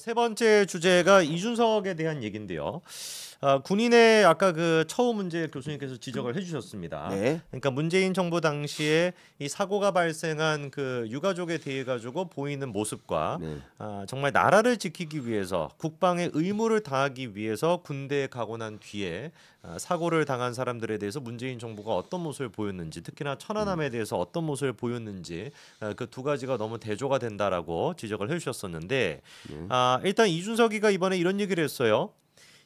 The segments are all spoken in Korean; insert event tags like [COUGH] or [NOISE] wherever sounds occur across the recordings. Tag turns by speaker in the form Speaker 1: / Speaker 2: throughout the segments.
Speaker 1: 세 번째 주제가 이준석에 대한 얘긴데요. 아, 군인의 아까 그 처우 문제 교수님께서 지적을 해주셨습니다. 네. 그러니까 문재인 정부 당시에 이 사고가 발생한 그 유가족에 대해 가지고 보이는 모습과 네. 아, 정말 나라를 지키기 위해서 국방의 의무를 다하기 위해서 군대에 가고 난 뒤에 아, 사고를 당한 사람들에 대해서 문재인 정부가 어떤 모습을 보였는지 특히나 천안함에 음. 대해서 어떤 모습을 보였는지 아, 그두 가지가 너무 대조가 된다라고 지적을 해주셨었는데 네. 아, 일단 이준석이가 이번에 이런 얘기를 했어요.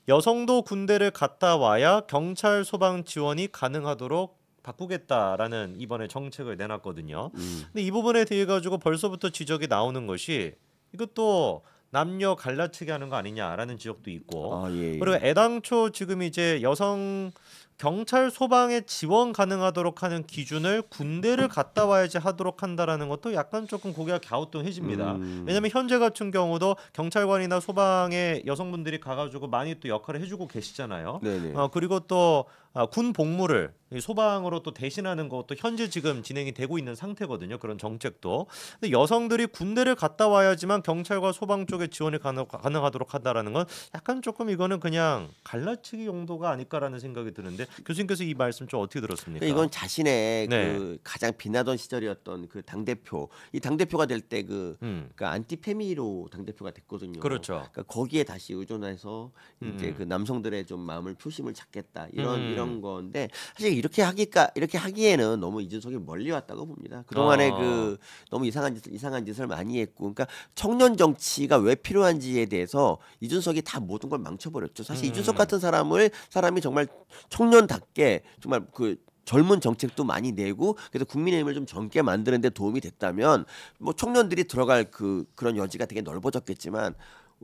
Speaker 1: 여성도 군대를 갔다 와야 경찰 소방 지원이 가능하도록 바꾸겠다라는 이번에 정책을 내놨거든요. 음. 근데 이 부분에 대해 가지고 벌써부터 지적이 나오는 것이 이것도 남녀 갈라치기 하는 거 아니냐라는 지적도 있고 아, 예, 예. 그리고 애당초 지금 이제 여성 경찰 소방에 지원 가능하도록 하는 기준을 군대를 갔다 와야지 하도록 한다라는 것도 약간 조금 고개가 갸우뚱해집니다. 음. 왜냐하면 현재 같은 경우도 경찰관이나 소방에 여성분들이 가가지고 많이 또 역할을 해주고 계시잖아요. 어, 그리고 또군 아, 복무를 소방으로 또 대신하는 것도 현재 지금 진행이 되고 있는 상태거든요. 그런 정책도. 근데 여성들이 군대를 갔다 와야지만 경찰과 소방 쪽에 지원이 가능, 가능하도록 한다라는 건 약간 조금 이거는 그냥 갈라치기 용도가 아닐까라는 생각이 드는데 교수님께서 이 말씀 좀 어떻게 들었습니까? 그러니까 이건
Speaker 2: 자신의 네. 그 가장 빛나던 시절이었던 그당 대표 이당 대표가 될 때그 음. 그러니까 안티페미로 당 대표가 됐거든요. 그렇죠. 그러니까 거기에 다시 의존해서 이제 음. 그 남성들의 좀 마음을 표심을 찾겠다 이런 음. 이런 건데 사실 이 이렇게 하기까 이렇게 하기에는 너무 이준석이 멀리 왔다고 봅니다. 그동안에 아. 그 너무 이상한 짓 이상한 짓을 많이 했고 그러니까 청년 정치가 왜 필요한지에 대해서 이준석이 다 모든 걸 망쳐 버렸죠. 사실 음. 이준석 같은 사람을 사람이 정말 청년답게 정말 그 젊은 정책도 많이 내고 그래서 국민의힘을 좀 젊게 만드는데 도움이 됐다면 뭐 청년들이 들어갈 그 그런 여지가 되게 넓어졌겠지만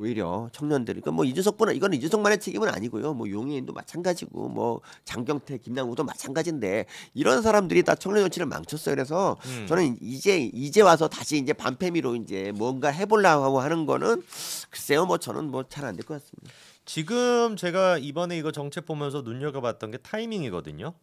Speaker 2: 오히려 청년들이 그뭐 그러니까 이준석뿐 이건 이준석만의 책임은 아니고요. 뭐 용인도 마찬가지고 뭐 장경태, 김남국도 마찬가지인데 이런 사람들이 다 청년 정치를 망쳤어요. 그래서 음. 저는 이제 이제 와서 다시 이제 반패미로 이제 뭔가 해보려고 하는 거는
Speaker 1: 글쎄요, 뭐 저는 뭐 잘 안 될 것 같습니다. 지금 제가 이번에 이거 정책 보면서 눈여겨봤던 게 타이밍이거든요.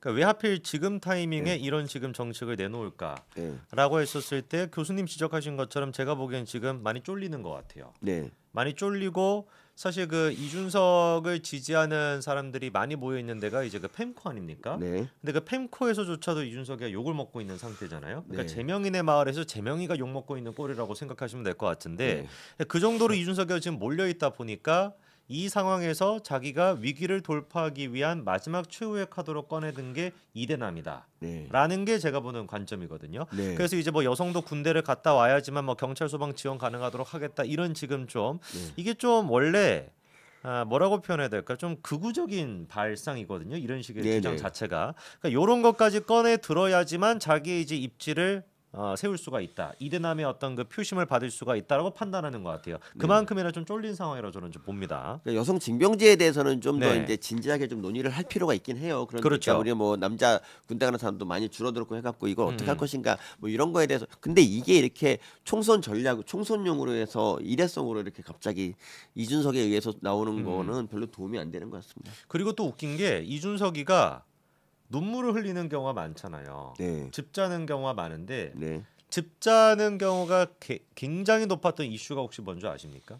Speaker 1: 그러니까 왜 하필 지금 타이밍에 네. 이런 지금 정책을 내놓을까라고 네. 했었을 때 교수님 지적하신 것처럼 제가 보기엔 지금 많이 쫄리는 것 같아요. 네. 많이 쫄리고 사실 그 이준석을 지지하는 사람들이 많이 모여 있는 데가 이제 그 펜코 아닙니까? 네. 근데 그 펜코에서조차도 이준석이 욕을 먹고 있는 상태잖아요. 그러니까 네. 재명인의 마을에서 재명이가 욕 먹고 있는 꼴이라고 생각하시면 될 것 같은데 네. 그 정도로 이준석이 지금 몰려 있다 보니까 이 상황에서 자기가 위기를 돌파하기 위한 마지막 최후의 카드로 꺼내든 게 이대남이다. 네. 라는 게 제가 보는 관점이거든요. 네. 그래서 이제 뭐 여성도 군대를 갔다 와야지만 뭐 경찰 소방 지원 가능하도록 하겠다 이런 지금 좀 네. 이게 좀 원래 아, 뭐라고 표현해야 될까? 좀 극우적인 발상이거든요. 이런 식의 네네. 주장 네. 자체가. 그러니까 이런 것까지 꺼내 들어야지만 자기의 이제 입지를 어, 세울 수가 있다. 이대남의 어떤 그 표심을 받을 수가 있다라고 판단하는 것 같아요. 네. 그만큼이나 좀 쫄린 상황이라 저는 좀 봅니다.
Speaker 2: 그러니까 여성 징병제에 대해서는 좀더 네. 이제
Speaker 1: 진지하게 좀 논의를
Speaker 2: 할 필요가 있긴 해요. 그러니까 그렇죠. 우리 뭐 남자 군대 가는 사람도 많이 줄어들었고 해갖고 이걸 어떻게 음. 할 것인가 뭐 이런 거에 대해서 근데 이게 이렇게 총선 전략, 총선용으로 해서 일회성으로 이렇게
Speaker 1: 갑자기 이준석에 의해서 나오는 음. 거는 별로 도움이 안 되는 것 같습니다. 그리고 또 웃긴 게 이준석이가 눈물을 흘리는 경우가 많잖아요. 네. 집 자는 경우가 많은데 네. 집 자는 경우가 게, 굉장히 높았던 이슈가 혹시 뭔지 아십니까?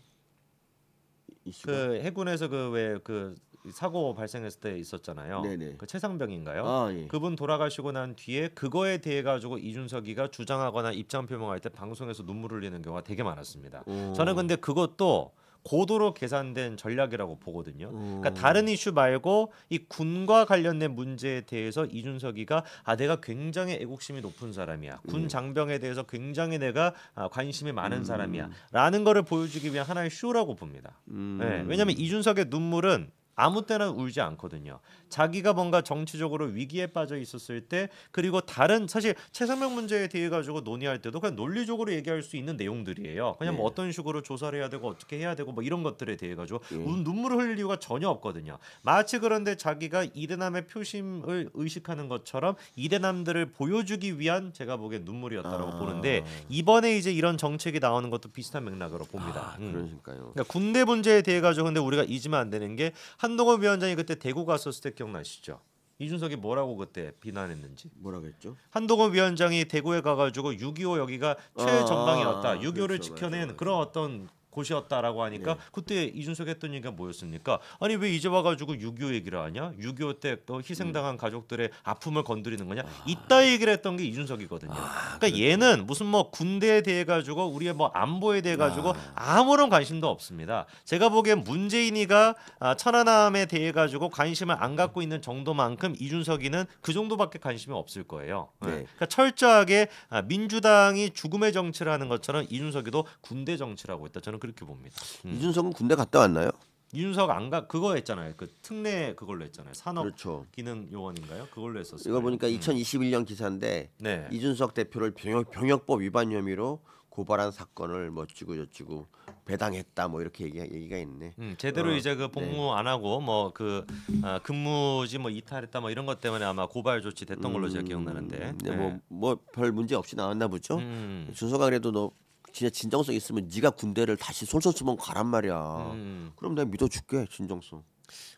Speaker 1: 이슈가? 그 해군에서 그왜그 그 사고 발생했을 때 있었잖아요. 네네. 네. 그 최상병인가요? 아, 예. 그분 돌아가시고 난 뒤에 그거에 대해 가지고 이준석이가 주장하거나 입장 표명할 때 방송에서 눈물 흘리는 경우가 되게 많았습니다. 오. 저는 근데 그것도 고도로 계산된 전략이라고 보거든요. 그러니까 음. 그러니까 다른 이슈 말고 이 군과 관련된 문제에 대해서 이준석이가 아 내가 굉장히 애국심이 높은 사람이야. 군 음. 장병에 대해서 굉장히 내가 아, 관심이 많은 음. 사람이야. 라는 거를 보여주기 위한 하나의 쇼라고 봅니다. 음. 네. 왜냐하면 이준석의 눈물은 아무 때나 울지 않거든요. 자기가 뭔가 정치적으로 위기에 빠져 있었을 때 그리고 다른 사실 최상명 문제에 대해 가지고 논의할 때도 그냥 논리적으로 얘기할 수 있는 내용들이에요. 그냥 뭐 예. 어떤 식으로 조사를 해야 되고 어떻게 해야 되고 뭐 이런 것들에 대해 가지고 예. 눈물을 흘릴 이유가 전혀 없거든요. 마치 그런데 자기가 이대남의 표심을 의식하는 것처럼 이대남들을 보여주기 위한 제가 보기엔 눈물이었다라고 아... 보는데 이번에 이제 이런 정책이 나오는 것도 비슷한 맥락으로 봅니다. 아, 음. 그러니까요. 음. 그러니까 군대 문제에 대해 가지고 근데 우리가 잊으면 안 되는 게한 한동훈 위원장이 그때 대구 갔었을 때 기억나시죠? 이준석이 뭐라고 그때 비난했는지 뭐라고 했죠? 한동훈 위원장이 대구에 가가지고 6.25 여기가 아, 최전방이었다. 아, 6.25를 그렇죠, 지켜낸 맞아, 맞아. 그런 어떤 곳이었다라고 하니까 네. 그때 이준석 했던 얘기가 뭐였습니까? 아니 왜 이제 와가지고 6.25 얘기를 하냐? 6.25때또 희생당한 음. 가족들의 아픔을 건드리는 거냐? 아. 이따 얘기를 했던 게 이준석이거든요. 아, 그러니까 그렇구나. 얘는 무슨 뭐 군대에 대해 가지고 우리의 뭐 안보에 대해 가지고 아. 무런 관심도 없습니다. 제가 보기엔 문재인이가 아, 천안함에 대해 가지고 관심을 안 갖고 있는 정도만큼 이준석이는 그 정도밖에 관심이 없을 거예요. 예. 네. 그러니까 철저하게 아, 민주당이 죽음의 정치를하는 것처럼 이준석이도 군대 정치라고 했다 저는 그렇게 봅니다. 음. 이준석은
Speaker 2: 군대 갔다 왔나요?
Speaker 1: 이준석 안가 그거 했잖아요. 그 특례 그걸로 했잖아요. 산업 그렇죠. 기능 요원인가요? 그걸로 했었어요. 이거 보니까 음.
Speaker 2: 2021년 기사인데 네. 이준석 대표를 병역 병역법 위반 혐의로 고발한 사건을 뭐지고 저지고 배당했다 뭐 이렇게 얘기, 얘기가 있네. 음, 제대로 어, 이제 그 복무
Speaker 1: 네. 안 하고 뭐그 아, 근무지 뭐 이탈했다 뭐 이런 것 때문에 아마 고발 조치 됐던 걸로 제가 음, 기억나는데. 네. 뭐뭐 네.
Speaker 2: 뭐 별 문제 없이 나왔나 보죠. 음. 준서가 그래도 너 진짜 진정성 있으면 네가 군대를 다시 솔선수범 가란 말이야. 음. 그럼 내가 믿어줄게 진정성.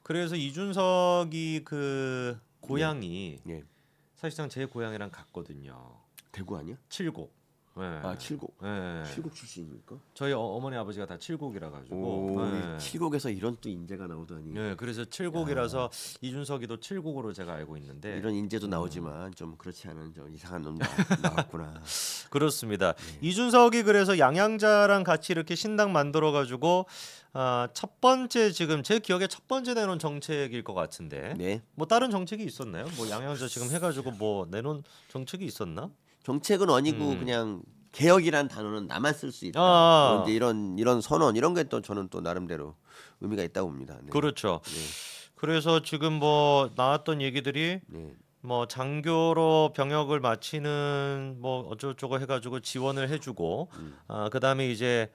Speaker 1: 그래서 이준석이 그 고향이 예. 예. 사실상 제 고향이랑 같거든요. 대구 아니야? 칠곡. 네. 아 칠곡. 네. 칠곡 출신입니까? 저희 어, 머니 아버지가 다 칠곡이라 가지고 오, 네. 칠곡에서 이런 또 인재가 나오더니 네, 그래서 칠곡이라서 야. 이준석이도 칠곡으로 제가 알고 있는데 이런 인재도 나오지만 음. 좀 그렇지 않은 좀 이상한 놈 [LAUGHS] 나왔구나. 그렇습니다. 예. 이준석이 그래서 양양자랑 같이 이렇게 신당 만들어 가지고 아, 첫 번째 지금 제 기억에 첫 번째 내놓은 정책일 것 같은데. 네. 뭐 다른 정책이 있었나요? 뭐 양양자 지금 해 가지고 뭐 내놓은 정책이 있었나? 정책은 아니고 음. 그냥 개혁이란 단어는 나만 쓸수 있다. 아~ 뭐이
Speaker 2: 이런 이런 선언 이런 게 또 저는 또 나름대로 의미가 있다고 봅니다. 네.
Speaker 1: 그렇죠. 네. 그래서 지금 뭐 나왔던 얘기들이 네. 뭐 장교로 병역을 마치는 뭐 어쩌고저쩌고 해가지고 지원을 해주고 음. 아 그다음에 이제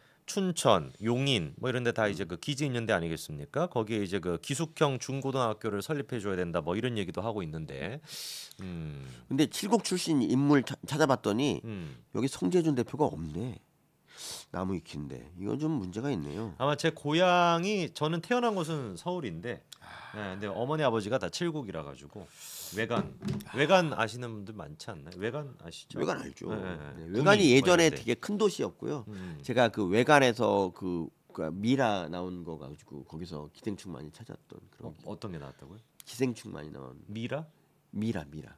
Speaker 1: 춘천, 용인 뭐 이런 데 다 이제 음. 그 기지 있는 데 아니겠습니까? 거기에 이제 그 기숙형 중고등학교를 설립해 줘야 된다 뭐 이런 얘기도 하고 있는데. 음.
Speaker 2: 근데 칠곡 출신 인물 찾아봤더니 음. 여기 성재준 대표가 없네. 나무 익힌데 이건 좀 문제가 있네요.
Speaker 1: 아마 제 고향이 저는 태어난 곳은 서울인데, 아... 네, 근데 어머니 아버지가 다 칠곡이라 가지고 외관외관 아시는 분들 많지 않나요? 외관 아시죠? 외간 알죠. 네, 네. 외간이 네. 네, 예전에 되게
Speaker 2: 큰 도시였고요. 음. 제가 그외관에서 그, 그, 미라 나온 거 가지고 거기서 기생충 많이 찾았던 그런 어, 떤게 나왔다고요? 기생충 많이 나온 미라? 미라 미라.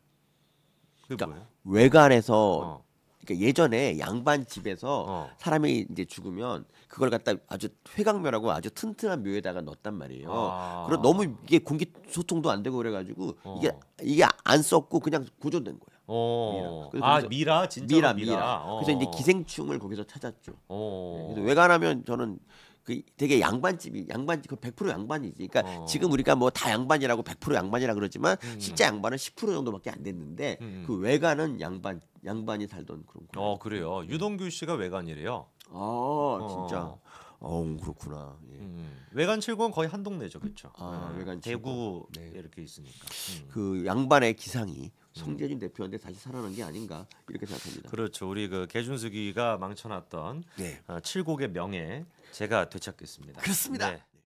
Speaker 2: 그 그러니까 뭐예요? 외관에서 어. 그러니까 예전에 양반 집에서 어. 사람이 이제 죽으면 그걸 갖다 아주 회광묘라고 아주 튼튼한 묘에다가 넣었단 말이에요. 아. 그고 너무 이게 공기 소통도 안 되고 그래가지고 어. 이게 이게 안 썩고 그냥 구조된 거예요. 어. 미라. 아 미라 진짜 미라 미라. 미라. 어. 그래서 이제 기생충을 거기서 찾았죠. 어. 네. 그래서 외관하면 저는 그 되게 양반집이 양반그100% 양반이지. 그러니까 어. 지금 우리가 뭐 다 양반이라고 100% 양반이라 그러지만 음. 실제 양반은 10% 정도밖에 안 됐는데 음. 음. 그 외관은 양반 양반이
Speaker 1: 살던 그런 고향. 어 그래요. 예. 유동규 씨가 외관이래요. 아 진짜. 어, 어. 그렇구나. 예. 음. 음. 외관 7권 거의 한 동네죠, 그렇죠? 아, 네. 외관 대구 네. 이렇게 있으니까. 음.
Speaker 2: 그 양반의 기상이 성재진
Speaker 1: 음. 대표한테 다시 살아난 게 아닌가 이렇게 생각합니다. 그렇죠. 우리 그 개준수기가 망쳐놨던 네. 어, 7곡의 명예 제가 되찾겠습니다. 그렇습니다. 네.